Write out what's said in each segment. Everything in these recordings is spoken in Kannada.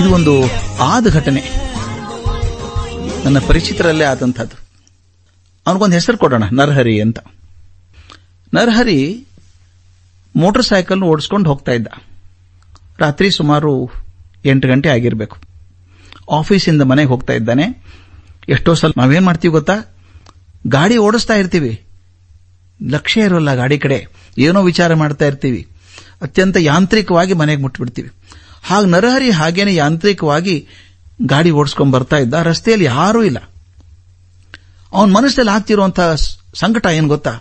ಇದು ಒಂದು ಆದ ಘಟನೆ ನನ್ನ ಪರಿಚಿತರಲ್ಲೇ ಆದಂಥದ್ದು ಅವನಿಗೊಂದು ಹೆಸರು ಕೊಡೋಣ ನರಹರಿ ಅಂತ ನರಹರಿ ಮೋಟರ್ ಸೈಕಲ್ ಓಡಿಸ್ಕೊಂಡು ಹೋಗ್ತಾ ಇದ್ದ ರಾತ್ರಿ ಸುಮಾರು ಎಂಟು ಗಂಟೆ ಆಗಿರಬೇಕು ಆಫೀಸಿಂದ ಮನೆಗೆ ಹೋಗ್ತಾ ಇದ್ದಾನೆ ಎಷ್ಟೋ ಸಲ ನಾವೇನ್ ಮಾಡ್ತೀವಿ ಗೊತ್ತಾ ಗಾಡಿ ಓಡಿಸ್ತಾ ಇರ್ತೀವಿ ಲಕ್ಷ್ಯ ಇರೋಲ್ಲ ಗಾಡಿ ಕಡೆ ಏನೋ ವಿಚಾರ ಮಾಡ್ತಾ ಇರ್ತೀವಿ ಅತ್ಯಂತ ಯಾಂತ್ರಿಕವಾಗಿ ಮನೆಗೆ ಮುಟ್ಟಿಬಿಡ್ತೀವಿ ಹಾಗೆ ನರಹರಿ ಹಾಗೇನೆ ಯಾಂತ್ರಿಕವಾಗಿ ಗಾಡಿ ಓಡಿಸ್ಕೊಂಡ್ ಬರ್ತಾ ಇದ್ದ ರಸ್ತೆಯಲ್ಲಿ ಯಾರೂ ಇಲ್ಲ ಅವನ ಮನಸ್ಸಲ್ಲಿ ಆಗ್ತಿರುವಂತಹ ಸಂಕಟ ಏನು ಗೊತ್ತಾ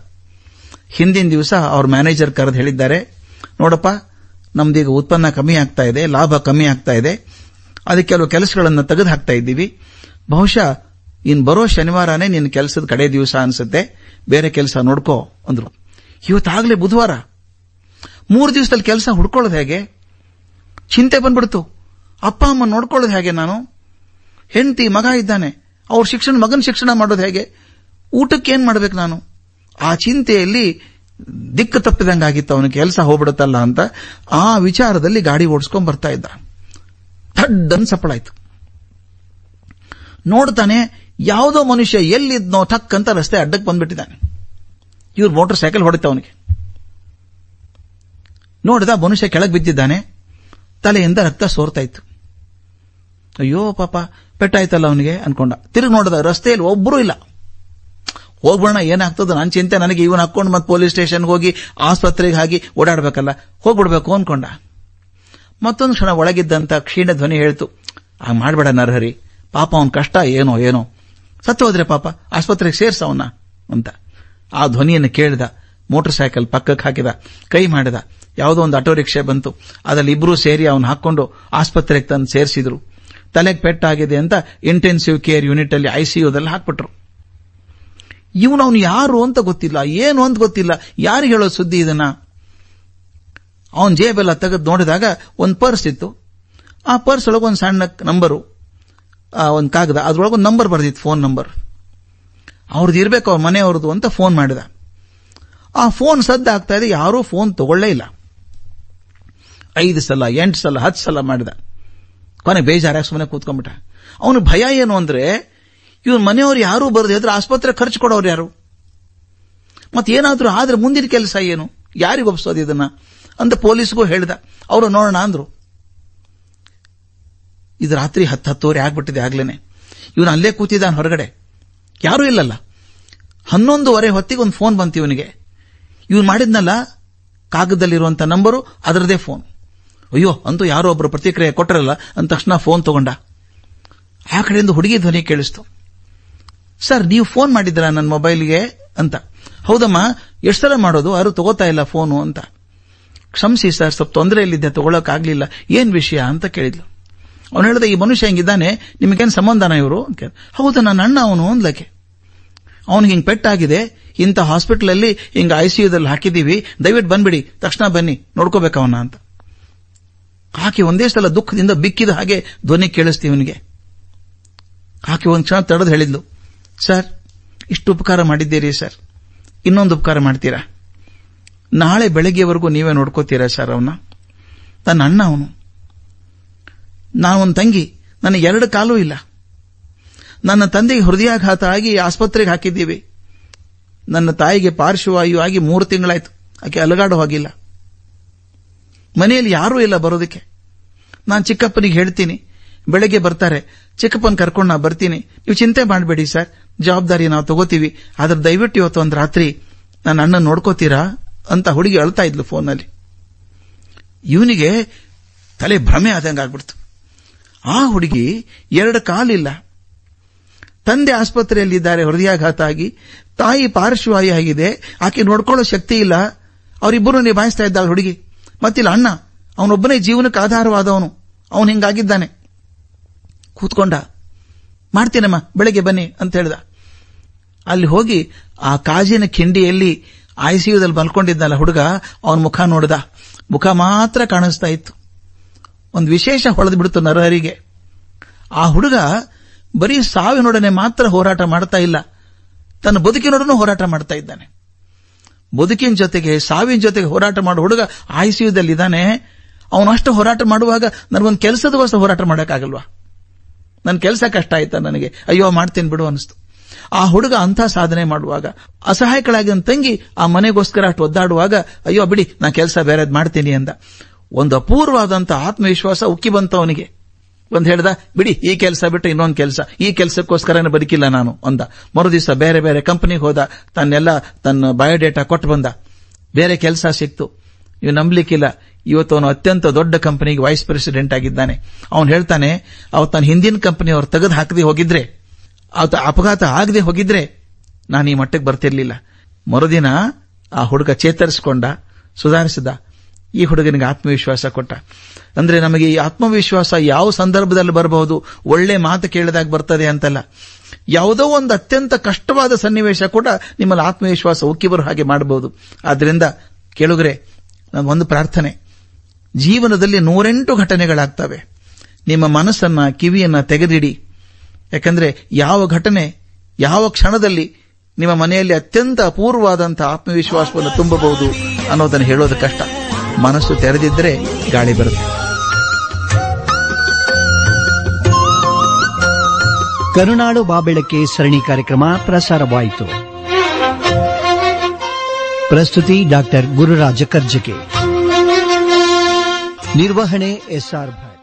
ಹಿಂದಿನ ದಿವಸ ಅವ್ರ ಮ್ಯಾನೇಜರ್ ಕರೆದು ಹೇಳಿದ್ದಾರೆ ನೋಡಪ್ಪ ನಮ್ದೀಗ ಉತ್ಪನ್ನ ಕಮ್ಮಿ ಆಗ್ತಾ ಇದೆ ಲಾಭ ಕಮ್ಮಿ ಆಗ್ತಾ ಇದೆ ಅದಕ್ಕೆ ಕೆಲವು ಕೆಲಸಗಳನ್ನು ತೆಗೆದು ಹಾಕ್ತಾ ಇದ್ದೀವಿ ಬಹುಶಃ ಇನ್ ಬರೋ ಶನಿವಾರನೇ ನಿನ್ನ ಕೆಲಸದ ಕಡೆ ದಿವಸ ಅನಿಸುತ್ತೆ ಬೇರೆ ಕೆಲಸ ನೋಡ್ಕೋ ಅಂದ್ರು ಇವತ್ತಾಗಲೇ ಬುಧವಾರ ಮೂರು ದಿವಸದಲ್ಲಿ ಕೆಲಸ ಹುಡ್ಕೊಳ್ಳೋದು ಹೇಗೆ ಚಿಂತೆ ಬಂದ್ಬಿಡ್ತು ಅಪ್ಪ ಅಮ್ಮ ನೋಡ್ಕೊಳ್ಳೋದು ಹೇಗೆ ನಾನು ಹೆಂಡತಿ ಮಗ ಇದ್ದಾನೆ ಅವ್ರ ಶಿಕ್ಷಣ ಮಗನ ಶಿಕ್ಷಣ ಮಾಡೋದು ಹೇಗೆ ಊಟಕ್ಕೆ ಏನ್ ಮಾಡ್ಬೇಕು ನಾನು ಆ ಚಿಂತೆಯಲ್ಲಿ ದಿಕ್ಕು ತಪ್ಪಿದಂಗಾಗಿತ್ತು ಅವನ ಕೆಲಸ ಹೋಗ್ಬಿಡುತ್ತಲ್ಲ ಅಂತ ಆ ವಿಚಾರದಲ್ಲಿ ಗಾಡಿ ಓಡಿಸ್ಕೊಂಡ್ ಬರ್ತಾ ಇದ್ದ ಥಡ್ಡನ್ ಸಪ್ಪಳಾಯ್ತು ನೋಡ್ತಾನೆ ಯಾವುದೋ ಮನುಷ್ಯ ಎಲ್ಲಿದ್ನೋ ಥಕ್ ಅಂತ ರಸ್ತೆ ಅಡ್ಡಕ್ಕೆ ಬಂದ್ಬಿಟ್ಟಿದ್ದಾನೆ ಇವ್ರು ಮೋಟರ್ ಸೈಕಲ್ ಹೊಡಿತ ಅವನಿಗೆ ನೋಡಿದ ಮನುಷ್ಯ ಕೆಳಗೆ ಬಿದ್ದಿದ್ದಾನೆ ತಲೆಯಿಂದ ರಕ್ತ ಸೋರ್ತಾ ಇತ್ತು ಅಯ್ಯೋ ಪಾಪ ಪೆಟ್ಟಾಯ್ತಲ್ಲ ಅವನಿಗೆ ಅನ್ಕೊಂಡ ತಿರುಗಿ ನೋಡಿದ ರಸ್ತೆಯಲ್ಲಿ ಒಬ್ಬರೂ ಇಲ್ಲ ಹೋಗ್ಬಿಡೋಣ ಏನಾಗ್ತದ ನನ್ನ ಚಿಂತೆ ನನಗೆ ಇವನ್ ಹಾಕೊಂಡು ಮತ್ತೆ ಪೊಲೀಸ್ ಸ್ಟೇಷನ್ಗೆ ಹೋಗಿ ಆಸ್ಪತ್ರೆಗೆ ಹಾಕಿ ಓಡಾಡ್ಬೇಕಲ್ಲ ಹೋಗ್ಬಿಡ್ಬೇಕು ಅನ್ಕೊಂಡ ಮತ್ತೊಂದು ಕ್ಷಣ ಒಳಗಿದ್ದಂತ ಕ್ಷೀಣ ಧ್ವನಿ ಹೇಳ್ತು ಆ ಮಾಡ್ಬೇಡ ನರಹರಿ ಪಾಪ ಅವನ ಕಷ್ಟ ಏನೋ ಏನೋ ಸತ್ತು ಹೋದ್ರೆ ಪಾಪ ಆಸ್ಪತ್ರೆಗೆ ಸೇರ್ಸ ಅವನ ಅಂತ ಆ ಧ್ವನಿಯನ್ನು ಕೇಳಿದ ಮೋಟರ್ ಸೈಕಲ್ ಪಕ್ಕಕ್ಕೆ ಹಾಕಿದ ಕೈ ಮಾಡಿದ ಯಾವುದೋ ಒಂದು ಆಟೋ ರಿಕ್ಷೆ ಬಂತು ಅದರಲ್ಲಿ ಇಬ್ಬರೂ ಸೇರಿ ಅವನು ಹಾಕೊಂಡು ಆಸ್ಪತ್ರೆಗೆ ತಂದು ಸೇರಿಸಿದ್ರು ತಲೆಗೆ ಪೆಟ್ಟಾಗಿದೆ ಅಂತ ಇಂಟೆನ್ಸಿವ್ ಕೇರ್ ಯೂನಿಟ್ ಅಲ್ಲಿ ಐಸಿಯುದಲ್ಲಿ ಹಾಕ್ಬಿಟ್ರು ಇವನು ಅವನು ಯಾರು ಅಂತ ಗೊತ್ತಿಲ್ಲ ಏನು ಅಂತ ಗೊತ್ತಿಲ್ಲ ಯಾರಿಗೆ ಹೇಳೋ ಸುದ್ದಿ ಇದನ್ನ ಅವನ ಜೇಬೆಲ್ಲ ತೆಗೆದು ನೋಡಿದಾಗ ಒಂದು ಪರ್ಸ್ ಇತ್ತು ಆ ಪರ್ಸ್ ಒಳಗೊಂದು ಸಣ್ಣ ನಂಬರು ಒಂದು ಕಾಗದ ಅದ್ರೊಳಗೊಂದು ನಂಬರ್ ಬರ್ದಿತ್ತು ಫೋನ್ ನಂಬರ್ ಅವ್ರದ್ದು ಇರಬೇಕು ಅವ್ರ ಮನೆಯವ್ರದ್ದು ಅಂತ ಫೋನ್ ಮಾಡಿದ ಆ ಫೋನ್ ಸದ್ದಾಗ್ತಾ ಇದೆ ಯಾರೂ ಫೋನ್ ತಗೊಳ್ಳೇ ಇಲ್ಲ ಐದು ಸಲ ಎಂಟು ಸಲ ಹತ್ತು ಸಲ ಮಾಡಿದ ಕೊನೆ ಬೇಜಾರಾಗಿ ಸುಮ್ಮನೆ ಕೂತ್ಕೊಂಡ್ಬಿಟ್ಟ ಅವನು ಭಯ ಏನು ಅಂದ್ರೆ ಇವನ್ ಮನೆಯವ್ರು ಯಾರೂ ಬರದೆ ಇದ್ರೆ ಆಸ್ಪತ್ರೆ ಖರ್ಚು ಕೊಡೋರು ಯಾರು ಏನಾದರೂ ಆದ್ರೆ ಮುಂದಿನ ಕೆಲಸ ಏನು ಯಾರಿಗೆ ಒಪ್ಸೋದು ಇದನ್ನ ಅಂತ ಪೊಲೀಸ್ಗೂ ಹೇಳ್ದ ಅವರು ನೋಡೋಣ ಅಂದ್ರು ಇದು ರಾತ್ರಿ ಹತ್ತು ಹತ್ತುವರೆ ಆಗ್ಬಿಟ್ಟಿದೆ ಆಗ್ಲೇನೆ ಇವನು ಅಲ್ಲೇ ಕೂತಿದ್ದಾನೆ ಹೊರಗಡೆ ಯಾರೂ ಇಲ್ಲಲ್ಲ ಹನ್ನೊಂದುವರೆ ಹೊತ್ತಿಗೆ ಒಂದು ಫೋನ್ ಬಂತು ಇವನಿಗೆ ಇವ್ರು ಮಾಡಿದ್ನಲ್ಲ ಕಾಗದಲ್ಲಿರುವಂತ ನಂಬರು ಅದರದೇ ಫೋನ್ ಅಯ್ಯೋ ಅಂತೂ ಯಾರೋ ಒಬ್ಬರು ಪ್ರತಿಕ್ರಿಯೆ ಕೊಟ್ಟರಲ್ಲ ಅಂದ ತಕ್ಷಣ ಫೋನ್ ತಗೊಂಡ ಆ ಕಡೆಯಿಂದ ಹುಡುಗಿ ಧ್ವನಿ ಕೇಳಿಸ್ತು ಸರ್ ನೀವು ಫೋನ್ ಮಾಡಿದ್ರಾ ನನ್ನ ಮೊಬೈಲ್ಗೆ ಅಂತ ಹೌದಮ್ಮ ಎಷ್ಟು ಸಲ ಮಾಡೋದು ಯಾರು ತಗೋತಾ ಇಲ್ಲ ಫೋನು ಅಂತ ಕ್ಷಮಿಸಿ ಸರ್ ಸ್ವಲ್ಪ ತೊಂದರೆಯಲ್ಲಿದ್ದೆ ತಗೊಳಕಾಗ್ಲಿಲ್ಲ ಏನು ವಿಷಯ ಅಂತ ಕೇಳಿದ್ಲು ಅವನು ಹೇಳಿದ ಈ ಮನುಷ್ಯ ಹೆಂಗಿದ್ದಾನೆ ನಿಮಗೇನು ಸಂಬಂಧನ ಇವರು ಅಂತ ಹೌದು ನನ್ನ ಅಣ್ಣ ಅವನು ಅಂದ್ಲಕ್ಕೆ ಅವನಿಗೆ ಹಿಂಗೆ ಪೆಟ್ಟಾಗಿದೆ ಇಂಥ ಹಾಸ್ಪಿಟಲ್ ಅಲ್ಲಿ ಹಿಂಗ ದಲ್ಲಿ ಹಾಕಿದೀವಿ ದಯವಿಟ್ಟು ಬಂದ್ಬಿಡಿ ತಕ್ಷಣ ಬನ್ನಿ ನೋಡ್ಕೋಬೇಕವನ್ನ ಅಂತ ಹಾಕಿ ಒಂದೇ ಸಲ ದುಃಖದಿಂದ ಬಿಕ್ಕಿದ ಹಾಗೆ ಧ್ವನಿ ಕೇಳಿಸ್ತೀವಿ ಇವನಿಗೆ ಹಾಕಿ ಒಂದು ಕ್ಷಣ ತಡೆದು ಹೇಳಿದ್ಲು ಸರ್ ಇಷ್ಟು ಉಪಕಾರ ಮಾಡಿದ್ದೀರಿ ಸರ್ ಇನ್ನೊಂದು ಉಪಕಾರ ಮಾಡ್ತೀರಾ ನಾಳೆ ಬೆಳಗ್ಗೆವರೆಗೂ ನೀವೇ ನೋಡ್ಕೋತೀರಾ ಸರ್ ಅವನ ನನ್ನ ಅಣ್ಣ ಅವನು ನಾನು ಒಂದು ತಂಗಿ ನನಗೆ ಎರಡು ಕಾಲು ಇಲ್ಲ ನನ್ನ ತಂದೆಗೆ ಹೃದಯಾಘಾತ ಆಗಿ ಆಸ್ಪತ್ರೆಗೆ ಹಾಕಿದ್ದೀವಿ ನನ್ನ ತಾಯಿಗೆ ಪಾರ್ಶ್ವವಾಯು ಆಗಿ ಮೂರು ತಿಂಗಳಾಯ್ತು ಆಕೆ ಅಲಗಾಡೋ ಹಾಗಿಲ್ಲ ಮನೆಯಲ್ಲಿ ಯಾರೂ ಇಲ್ಲ ಬರೋದಕ್ಕೆ ನಾನು ಚಿಕ್ಕಪ್ಪನಿಗೆ ಹೇಳ್ತೀನಿ ಬೆಳಗ್ಗೆ ಬರ್ತಾರೆ ಚಿಕ್ಕಪ್ಪನ ಕರ್ಕೊಂಡು ನಾ ಬರ್ತೀನಿ ನೀವು ಚಿಂತೆ ಮಾಡಬೇಡಿ ಸರ್ ಜವಾಬ್ದಾರಿ ನಾವು ತಗೋತೀವಿ ಆದ್ರೆ ದಯವಿಟ್ಟು ಇವತ್ತು ಒಂದು ರಾತ್ರಿ ನನ್ನ ಅಣ್ಣ ನೋಡ್ಕೋತೀರಾ ಅಂತ ಹುಡುಗಿ ಅಳ್ತಾ ಇದ್ಲು ಫೋನಲ್ಲಿ ಇವನಿಗೆ ತಲೆ ಭ್ರಮೆ ಆದಂಗೆ ಆಗ್ಬಿಡ್ತು ಆ ಹುಡುಗಿ ಎರಡು ಕಾಲಿಲ್ಲ ತಂದೆ ಆಸ್ಪತ್ರೆಯಲ್ಲಿದ್ದಾರೆ ಹೃದಯಾಘಾತ ಆಗಿ ತಾಯಿ ಪಾರ್ಶ್ವವಾಯಿಯಾಗಿದೆ ಆಗಿದೆ ಆಕೆ ನೋಡ್ಕೊಳ್ಳೋ ಶಕ್ತಿ ಇಲ್ಲ ಅವರಿಬ್ಬರು ನಿಭಾಯಿಸ್ತಾ ಇದ್ದಾಳೆ ಹುಡುಗಿ ಮತ್ತಿಲ್ಲ ಅಣ್ಣ ಅವನೊಬ್ಬನೇ ಜೀವನಕ್ಕೆ ಆಧಾರವಾದವನು ಅವನು ಹಿಂಗಾಗಿದ್ದಾನೆ ಕೂತ್ಕೊಂಡ ಮಾಡ್ತೀನಮ್ಮ ಬೆಳಗ್ಗೆ ಬನ್ನಿ ಅಂತ ಹೇಳ್ದ ಅಲ್ಲಿ ಹೋಗಿ ಆ ಕಾಜಿನ ಕಿಂಡಿಯಲ್ಲಿ ಐಸಿಯುದಲ್ಲಿ ಮಲ್ಕೊಂಡಿದ್ದಲ್ಲ ಹುಡುಗ ಅವನ ಮುಖ ನೋಡ್ದ ಮುಖ ಮಾತ್ರ ಕಾಣಿಸ್ತಾ ಇತ್ತು ಒಂದು ವಿಶೇಷ ಹೊಳೆದು ಬಿಡ್ತು ನರಹರಿಗೆ ಆ ಹುಡುಗ ಬರೀ ಸಾವಿನೊಡನೆ ಮಾತ್ರ ಹೋರಾಟ ಮಾಡ್ತಾ ಇಲ್ಲ ತನ್ನ ಬದುಕಿನೊಡನೆ ಹೋರಾಟ ಮಾಡ್ತಾ ಇದ್ದಾನೆ ಬದುಕಿನ ಜೊತೆಗೆ ಸಾವಿನ ಜೊತೆಗೆ ಹೋರಾಟ ಮಾಡೋ ಹುಡುಗ ಆಯುಸಿಯುದಲ್ಲಿದ್ದಾನೆ ಅವನಷ್ಟು ಹೋರಾಟ ಮಾಡುವಾಗ ನನಗೊಂದು ಕೆಲಸದ ವಸ್ತು ಹೋರಾಟ ಮಾಡೋಕ್ಕಾಗಲ್ವಾ ನನ್ನ ಕೆಲಸ ಕಷ್ಟ ಆಯ್ತಾ ನನಗೆ ಅಯ್ಯೋ ಮಾಡ್ತೀನಿ ಬಿಡು ಅನಿಸ್ತು ಆ ಹುಡುಗ ಅಂಥ ಸಾಧನೆ ಮಾಡುವಾಗ ಅಸಹಾಯಕಳಾಗಿ ತಂಗಿ ಆ ಮನೆಗೋಸ್ಕರ ಅಷ್ಟು ಒದ್ದಾಡುವಾಗ ಅಯ್ಯೋ ಬಿಡಿ ನಾ ಕೆಲಸ ಬೇರೆದ್ ಮಾಡ್ತೀನಿ ಅಂದ ಒಂದು ಅಪೂರ್ವವಾದಂಥ ಆತ್ಮವಿಶ್ವಾಸ ಉಕ್ಕಿ ಬಂತ ಅವನಿಗೆ ಒಂದು ಹೇಳ್ದ ಬಿಡಿ ಈ ಕೆಲಸ ಬಿಟ್ಟು ಇನ್ನೊಂದು ಕೆಲಸ ಈ ಕೆಲಸಕ್ಕೋಸ್ಕರನೇ ಬದುಕಿಲ್ಲ ನಾನು ಅಂದ ದಿವಸ ಬೇರೆ ಬೇರೆ ಕಂಪನಿಗೆ ಹೋದ ತನ್ನೆಲ್ಲ ತನ್ನ ಬಯೋಡೇಟಾ ಕೊಟ್ಟು ಬಂದ ಬೇರೆ ಕೆಲಸ ಸಿಕ್ತು ಇವ್ ನಂಬಲಿಕ್ಕಿಲ್ಲ ಇವತ್ತು ಅವನು ಅತ್ಯಂತ ದೊಡ್ಡ ಕಂಪನಿಗೆ ವೈಸ್ ಪ್ರೆಸಿಡೆಂಟ್ ಆಗಿದ್ದಾನೆ ಅವನು ಹೇಳ್ತಾನೆ ಅವ್ ತನ್ನ ಹಿಂದಿನ ಕಂಪನಿ ಅವ್ರು ತೆಗೆದು ಹಾಕದೆ ಹೋಗಿದ್ರೆ ಆತ ಅಪಘಾತ ಆಗದೆ ಹೋಗಿದ್ರೆ ನಾನು ಈ ಮಟ್ಟಕ್ಕೆ ಬರ್ತಿರ್ಲಿಲ್ಲ ಮರುದಿನ ಆ ಹುಡುಗ ಚೇತರಿಸಿಕೊಂಡ ಸುಧಾರಿಸಿದ ಈ ಹುಡುಗನಿಗೆ ಆತ್ಮವಿಶ್ವಾಸ ಕೊಟ್ಟ ಅಂದ್ರೆ ನಮಗೆ ಈ ಆತ್ಮವಿಶ್ವಾಸ ಯಾವ ಸಂದರ್ಭದಲ್ಲಿ ಬರಬಹುದು ಒಳ್ಳೆ ಮಾತು ಕೇಳಿದಾಗ ಬರ್ತದೆ ಅಂತಲ್ಲ ಯಾವುದೋ ಒಂದು ಅತ್ಯಂತ ಕಷ್ಟವಾದ ಸನ್ನಿವೇಶ ಕೂಡ ನಿಮ್ಮಲ್ಲಿ ಆತ್ಮವಿಶ್ವಾಸ ಉಕ್ಕಿ ಬರೋ ಹಾಗೆ ಮಾಡಬಹುದು ಆದ್ರಿಂದ ಕೇಳುಗರೆ ಒಂದು ಪ್ರಾರ್ಥನೆ ಜೀವನದಲ್ಲಿ ನೂರೆಂಟು ಘಟನೆಗಳಾಗ್ತವೆ ನಿಮ್ಮ ಮನಸ್ಸನ್ನ ಕಿವಿಯನ್ನ ತೆಗೆದಿಡಿ ಯಾಕಂದ್ರೆ ಯಾವ ಘಟನೆ ಯಾವ ಕ್ಷಣದಲ್ಲಿ ನಿಮ್ಮ ಮನೆಯಲ್ಲಿ ಅತ್ಯಂತ ಅಪೂರ್ವವಾದಂತಹ ಆತ್ಮವಿಶ್ವಾಸವನ್ನು ತುಂಬಬಹುದು ಅನ್ನೋದನ್ನು ಹೇಳೋದು ಕಷ್ಟ ಮನಸ್ಸು ತೆರೆದಿದ್ರೆ ಗಾಳಿ ಬರುತ್ತೆ ಕರುನಾಡು ಬಾಬೆಳಕೆ ಸರಣಿ ಕಾರ್ಯಕ್ರಮ ಪ್ರಸಾರವಾಯಿತು ಪ್ರಸ್ತುತಿ ಡಾಕ್ಟರ್ ಗುರುರಾಜ ಕರ್ಜಕೆ ನಿರ್ವಹಣೆ ಎಸ್ಆರ್ ಭಟ್